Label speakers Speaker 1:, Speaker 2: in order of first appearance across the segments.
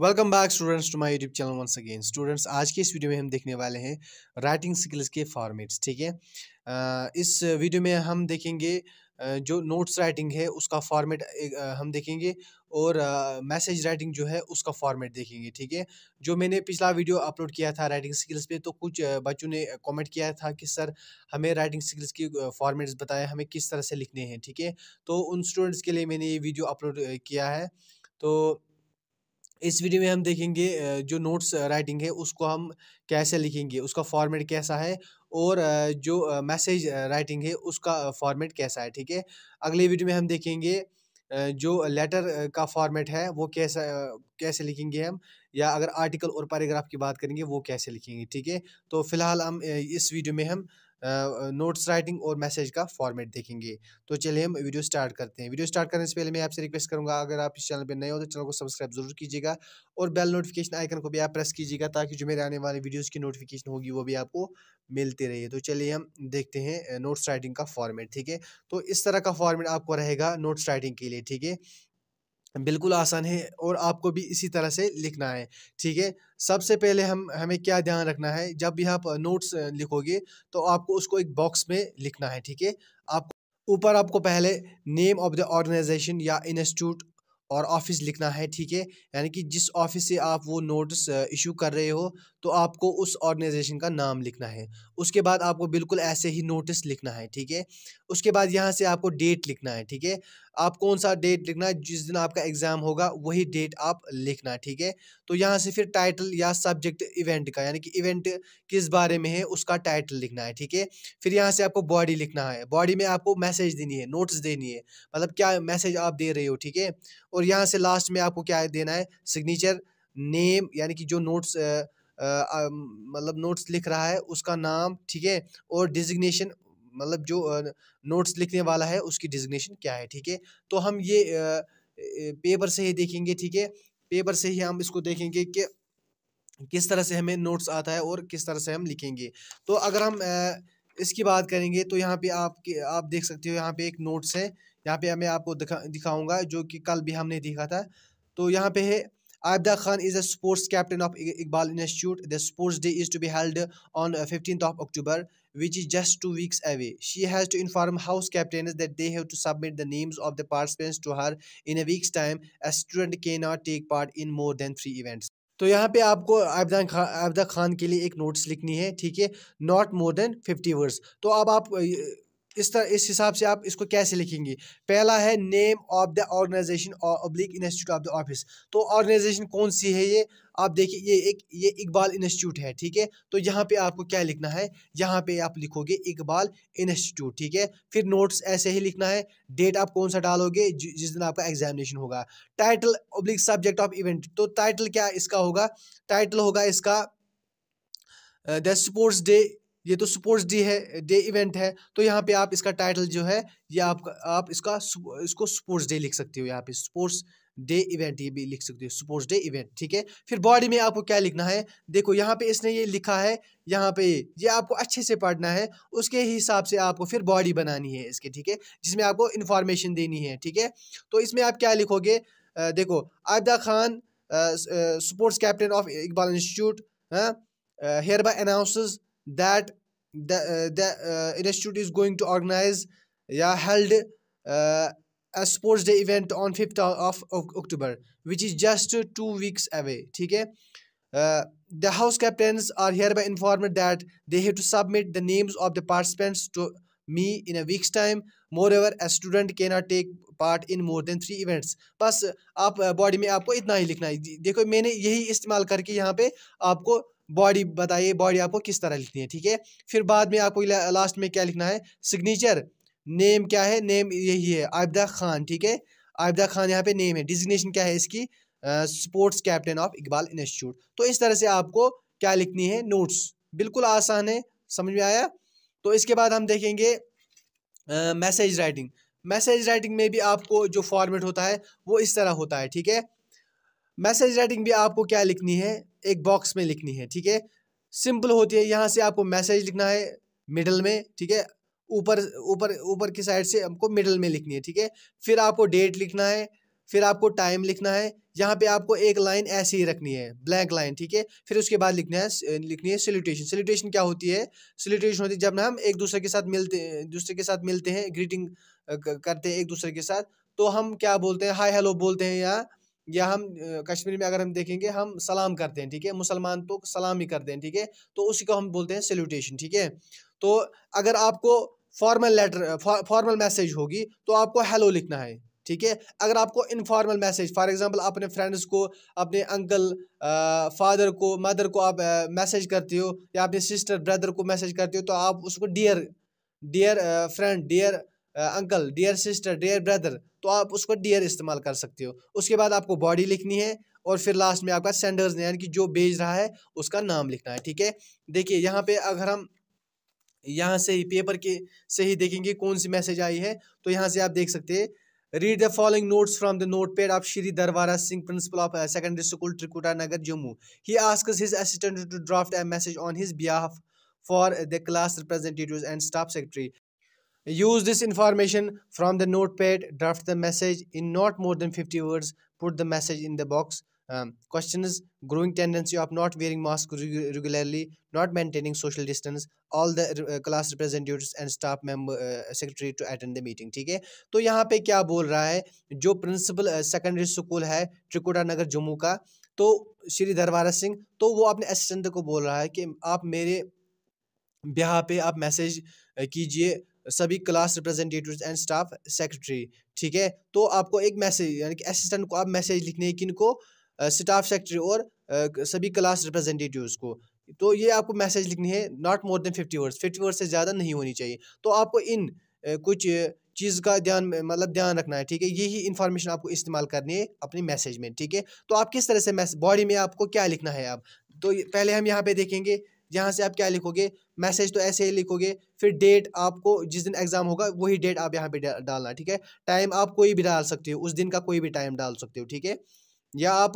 Speaker 1: Welcome back students to my YouTube channel once again students आज के इस video में हम देखने वाले हैं राइटिंग स्किल्स के फॉर्मेट्स ठीक है इस वीडियो में हम देखेंगे जो नोट्स राइटिंग है उसका फॉर्मेट हम देखेंगे और मैसेज राइटिंग जो है उसका फॉर्मेट देखेंगे ठीक है जो मैंने पिछला वीडियो अपलोड किया था राइटिंग स्किल्स पे तो कुछ बच्चों ने कमेंट किया था कि सर हमें राइटिंग स्किल्स की फॉर्मेट्स बताएं हमें किस तरह से लिखने हैं ठीक है तो उन स्टूडेंट्स के लिए मैंने ये वीडियो अपलोड किया है तो इस वीडियो में हम देखेंगे जो नोट्स राइटिंग है उसको हम कैसे लिखेंगे उसका फॉर्मेट कैसा है और जो मैसेज राइटिंग है उसका फॉर्मेट कैसा है ठीक है अगले वीडियो में हम देखेंगे जो लेटर का फॉर्मेट है वो कैसा कैसे लिखेंगे हम या अगर आर्टिकल और पैराग्राफ की बात करेंगे वो कैसे लिखेंगे ठीक है तो फिलहाल हम इस वीडियो में हम नोट्स राइटिंग और मैसेज का फॉर्मेट देखेंगे तो चलिए हम वीडियो स्टार्ट करते हैं वीडियो स्टार्ट करने से पहले मैं आपसे रिक्वेस्ट करूंगा अगर आप इस चैनल पर नए हो तो चैनल को सब्सक्राइब जरूर कीजिएगा और बेल नोटिफिकेशन आइकन को भी आप प्रेस कीजिएगा ताकि जो मेरे आने वाले वीडियोज़ की नोटिफिकेशन होगी वो भी आपको मिलती रही तो चलिए हम देखते हैं नोट्स राइटिंग का फॉर्मेट ठीक है तो इस तरह का फॉर्मेट आपको रहेगा नोट्स राइटिंग के लिए ठीक है बिल्कुल आसान है और आपको भी इसी तरह से लिखना है ठीक है सबसे पहले हम हमें क्या ध्यान रखना है जब भी आप नोट्स लिखोगे तो आपको उसको एक बॉक्स में लिखना है ठीक है आपको ऊपर आपको पहले नेम ऑफ द ऑर्गेनाइजेशन या इंस्टीट्यूट और ऑफिस लिखना है ठीक है यानी कि जिस ऑफिस से आप वो नोट्स इशू कर रहे हो तो आपको उस ऑर्गेनाइजेशन का नाम लिखना है उसके बाद आपको बिल्कुल ऐसे ही नोटिस लिखना है ठीक है उसके बाद यहाँ से आपको डेट लिखना है ठीक है आप कौन सा डेट लिखना है जिस दिन आपका एग्ज़ाम होगा वही डेट आप लिखना है ठीक है तो यहाँ से फिर टाइटल या सब्जेक्ट इवेंट का यानी कि इवेंट किस बारे में है उसका टाइटल लिखना है ठीक है फिर यहाँ से आपको बॉडी लिखना है बॉडी में आपको मैसेज देनी है नोट्स देनी है मतलब क्या मैसेज आप दे रहे हो ठीक है और यहाँ से लास्ट में आपको क्या देना है सिग्नेचर नेम यानी कि जो नोट्स मतलब नोट्स लिख रहा है उसका नाम ठीक है और डिजिग्नेशन मतलब जो नोट्स लिखने वाला है उसकी डिजिग्नेशन क्या है ठीक है तो हम ये पेपर से ही देखेंगे ठीक है पेपर से ही हम इसको देखेंगे कि किस तरह से हमें नोट्स आता है और किस तरह से हम लिखेंगे तो अगर हम इसकी बात करेंगे तो यहाँ पे आप आप देख सकते हो यहाँ पे एक नोट्स है यहाँ पे मैं आपको दिखा दिखाऊँगा जो कि कल भी हमने देखा था तो यहाँ पे है Aibda Khan is the sports captain of Iqbal Institute. The sports day is to be held on 15th of October, which is just two weeks away. She has to inform house captains that they have to submit the names of the participants to her in a week's time. A student cannot take part in more than three events. तो यहाँ पे आपको आबदा खान आबदा खान के लिए एक notes लिखनी है ठीक है not more than fifty words तो अब आप इस तरह इस हिसाब से आप इसको कैसे लिखेंगे पहला है नेम ऑफ द ऑर्गेनाइजेशन और अब्लिक इंस्टीट्यूट ऑफ द ऑफिस तो ऑर्गेनाइजेशन कौन सी है ये आप देखिए ये एक ये इकबाल इंस्टीट्यूट है ठीक है तो यहाँ पे आपको क्या लिखना है यहाँ पे आप लिखोगे इकबाल इंस्टीट्यूट ठीक है फिर नोट्स ऐसे ही लिखना है डेट आप कौन सा डालोगे जिस दिन आपका एग्जामिनेशन होगा title public subject of event तो टाइटल क्या इसका होगा टाइटल होगा इसका द स्पोर्ट्स डे ये तो स्पोर्ट्स डे है डे इवेंट है तो यहाँ पे आप इसका टाइटल जो है ये आप आप इसका इसको स्पोर्ट्स डे लिख सकते हो यहाँ पे स्पोर्ट्स डे इवेंट ये भी लिख सकते हो स्पोर्ट्स डे इवेंट ठीक है फिर बॉडी में आपको क्या लिखना है देखो यहाँ पे इसने ये लिखा है यहाँ पे ये आपको अच्छे से पढ़ना है उसके हिसाब से आपको फिर बॉडी बनानी है इसके ठीक है जिसमें आपको इन्फॉर्मेशन देनी है ठीक है तो इसमें आप क्या लिखोगे देखो Aida Khan sports captain of Iqbal institute hereby announce that the, uh, the uh, institute is going to organize yeah, held uh, a sports day event on 5th of October, which is just uh, two weeks away. Okay? Uh, the house captains are hereby informed that they have to submit the names of the participants to me in a week's time. Moreover, a student cannot take part in more than three events बस आप body में आपको इतना ही लिखना है देखो मैंने यही इस्तेमाल करके यहाँ पे आपको बॉडी बताइए बॉडी आपको किस तरह लिखनी है ठीक है फिर बाद में आपको लास्ट में क्या लिखना है सिग्नेचर नेम क्या है नेम यही है आबिदा खान ठीक है आबिदा खान यहाँ पे नेम है डिजिग्नेशन क्या है इसकी sports captain of Iqbal institute तो इस तरह से आपको क्या लिखनी है नोट्स बिल्कुल आसान है समझ में आया तो इसके बाद हम देखेंगे मैसेज राइटिंग मैसेज राइटिंग में भी आपको जो फॉर्मेट होता है वो इस तरह होता है ठीक है मैसेज राइटिंग भी आपको क्या लिखनी है एक बॉक्स में लिखनी है ठीक है सिंपल होती है यहाँ से आपको मैसेज लिखना है मिडल में ठीक है ऊपर ऊपर ऊपर की साइड से हमको मिडल में लिखनी है ठीक है फिर आपको डेट लिखना है फिर आपको टाइम लिखना है यहाँ पे आपको एक लाइन ऐसे ही रखनी है ब्लैंक लाइन ठीक है फिर उसके बाद लिखना है लिखनी है सल्यूटेशन सल्यूटेशन क्या होती है सल्यूटेशन होती है जब ना हम एक दूसरे के साथ मिलते दूसरे के साथ मिलते हैं ग्रीटिंग करते हैं एक दूसरे के साथ तो हम क्या बोलते हैं हाय हेलो बोलते हैं या या हम कश्मीर में अगर हम देखेंगे हम सलाम करते हैं ठीक है मुसलमान तो सलाम ही करते हैं ठीक है तो उसी को हम बोलते हैं सल्यूटेशन ठीक है तो अगर आपको फॉर्मल लेटर फॉर्मल मैसेज होगी तो आपको हेलो लिखना है ठीक है अगर आपको इनफॉर्मल मैसेज फॉर एग्जांपल अपने फ्रेंड्स को अपने अंकल फादर को मदर को आप मैसेज करते हो या अपने सिस्टर ब्रदर को मैसेज करते हो तो आप उसको dear dear friend dear uncle dear sister dear brother तो आप उसको डियर इस्तेमाल कर सकते हो उसके बाद आपको बॉडी लिखनी है और फिर लास्ट में आपका सेंडर्स ने यानी कि जो भेज रहा है उसका नाम लिखना है ठीक है देखिए यहाँ पे अगर हम यहाँ से ही पेपर के से ही देखेंगे कौन सी मैसेज आई है तो यहाँ से आप देख सकते हैं read the following notes from the notepad of Shri Darbara Singh principal of secondary school Trikuta Nagar Jammu he ask his assistant to draft a message on his behalf for the class representative and staff secretary Use this information from the notepad, draft the message in not more than 50 words, put the message in the box. Um, question is growing tendency of not wearing masks regularly, not maintaining social distance, all the uh, class representatives and staff member uh, secretary to attend the meeting. ठीक है तो यहाँ पे क्या बोल रहा है जो प्रिंसिपल सेकेंडरी स्कूल है त्रिकुटा नगर जम्मू का तो श्री दरबारा सिंह तो वो अपने असिस्टेंट को बोल रहा है कि आप मेरे ब्याह पे आप मैसेज कीजिए सभी class representative and staff secretary ठीक है तो आपको एक मैसेज यानी कि असिस्टेंट को आप मैसेज लिखने किन को स्टाफ सेक्रेटरी और सभी क्लास रिप्रेजेंटेटिव को तो ये आपको मैसेज लिखनी है not more than fifty words fifty word से ज़्यादा नहीं होनी चाहिए तो आपको इन कुछ चीज़ का ध्यान मतलब ध्यान रखना है ठीक है यही इन्फॉर्मेशन आपको इस्तेमाल करनी है अपने मैसेज में ठीक है तो आप किस तरह से बॉडी में आपको क्या लिखना है आप तो पहले हम यहाँ पे देखेंगे यहाँ से आप क्या लिखोगे मैसेज तो ऐसे ही लिखोगे फिर डेट आपको जिस दिन एग्ज़ाम होगा वही डेट आप यहाँ पे डालना ठीक है टाइम आप कोई भी डाल सकते हो उस दिन का कोई भी टाइम डाल सकते हो ठीक है या आप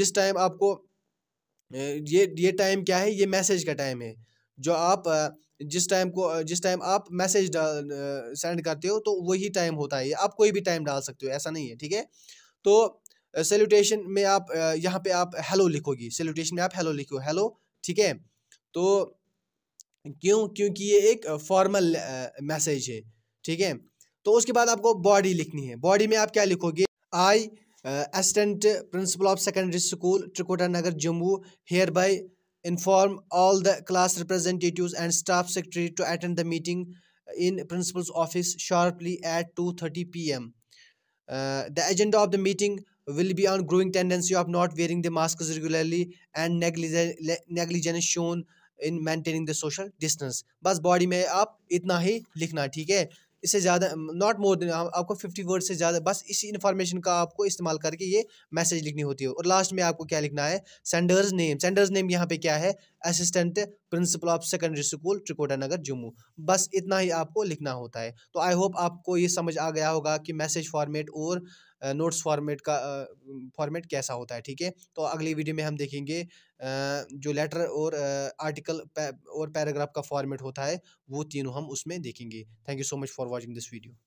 Speaker 1: जिस टाइम आपको ये ये टाइम क्या है ये मैसेज का टाइम है जो आप जिस टाइम को जिस टाइम आप मैसेज सेंड करते हो तो वही टाइम होता है आप कोई भी टाइम डाल सकते हो ऐसा नहीं है ठीक है तो सेल्यूटेशन में आप यहाँ पे आप हेलो लिखोगी सेल्यूटेशन में आप हेलो लिखो हेलो ठीक है तो क्यों क्योंकि ये एक फॉर्मल मैसेज है ठीक है तो उसके बाद आपको बॉडी लिखनी है बॉडी में आप क्या लिखोगे I assistant principal of secondary school Trikuta Nagar Jammu hereby inform all the class representative and staff secretary to attend the meeting in principal's office sharply at two thirty P M the agenda of the meeting will be on growing tendency of not wearing the mask regularly and negligence shown in maintaining the social distance बस body में आप इतना ही लिखना ठीक है इससे ज़्यादा नॉट मोर देन आपको फिफ्टी वर्ड से ज़्यादा बस इसी इन्फॉर्मेशन का आपको इस्तेमाल करके ये मैसेज लिखनी होती है और लास्ट में आपको क्या लिखना है सेंडर्स नेम सेंडर्स नेम यहाँ पे क्या है assistant principal of secondary school Trikuta Nagar Jammu बस इतना ही आपको लिखना होता है तो आई होप आपको ये समझ आ गया होगा कि मैसेज फॉर्मेट और नोट्स फॉर्मेट का फॉर्मेट कैसा होता है ठीक है तो अगली वीडियो में हम देखेंगे जो लेटर और आर्टिकल और पैराग्राफ का फॉर्मेट होता है वो तीनों हम उसमें देखेंगे thank you so much for watching this video